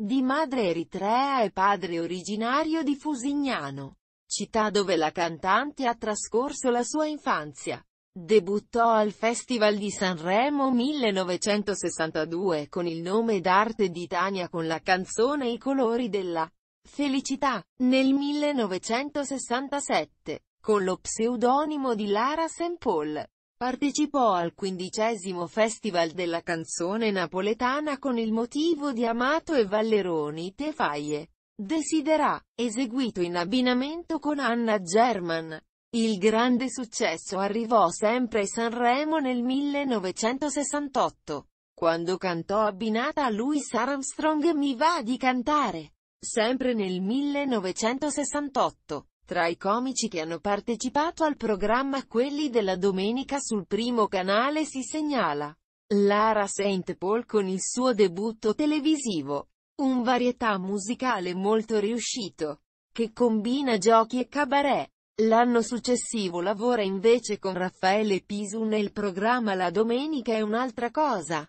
Di madre eritrea e padre originario di Fusignano, città dove la cantante ha trascorso la sua infanzia. Debuttò al Festival di Sanremo 1962 con il nome d'arte di Tania con la canzone I colori della felicità. Nel 1967, con lo pseudonimo di Lara St. Paul, Partecipò al quindicesimo Festival della canzone napoletana con il motivo di Amato e Valleroni Te faie. Desiderà, eseguito in abbinamento con Anna German. Il grande successo arrivò sempre a Sanremo nel 1968, quando cantò abbinata a Louis Armstrong Mi va di cantare. Sempre nel 1968, tra i comici che hanno partecipato al programma Quelli della domenica sul primo canale si segnala Lara St. Paul con il suo debutto televisivo, un varietà musicale molto riuscito, che combina giochi e cabaret. L'anno successivo lavora invece con Raffaele Pisu nel programma La Domenica è un'altra cosa.